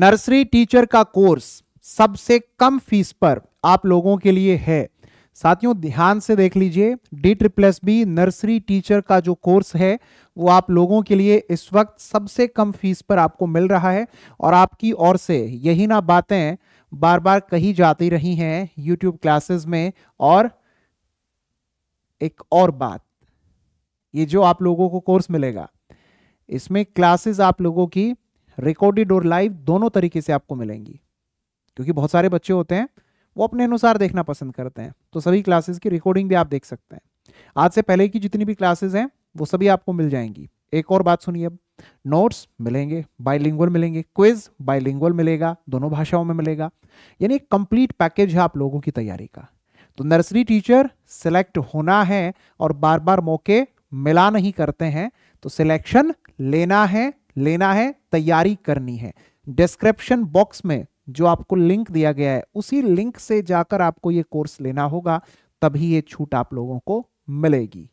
nursery teacher का course सबसे कम fees पर आप लोगों के लिए है साथियों ध्यान से देख लीजिए D triple S B nursery teacher का जो कोर्स है वो आप लोगों के लिए इस वक्त सबसे कम फीस पर आपको मिल रहा है और आपकी ओर से यही ना बातें बार बार कही जाती रही हैं यूट्यूब क्लासेस में और एक और बात ये जो आप लोगों को कोर्स मिलेगा इसमें क्लासेस आप लोगों की रिकॉर्डेड और लाइव दोनों तरीके से आपको मिलेंगी क्योंकि बहुत सारे बच्चे होते हैं वो अपने अनुसार देखना पसंद करते हैं तो सभी क्लासेस की रिकॉर्डिंग भी आप देख सकते हैं आज से पहले की जितनी भी क्लासेस हैं वो सभी आपको मिल जाएंगी एक और बात सुनिए अब नोट्स मिलेंगे बाइलिंगुअल मिलेंगे क्विज बाइलिंगुअल मिलेगा दोनों भाषाओं में मिलेगा यानी एक कंप्लीट पैकेज है आप लोगों की तैयारी का तो नर्सरी टीचर सिलेक्ट होना है और बार बार मौके मिला नहीं करते हैं तो सिलेक्शन लेना है लेना है तैयारी करनी है डिस्क्रिप्शन बॉक्स में जो आपको लिंक दिया गया है उसी लिंक से जाकर आपको ये कोर्स लेना होगा तभी ये छूट आप लोगों को मिलेगी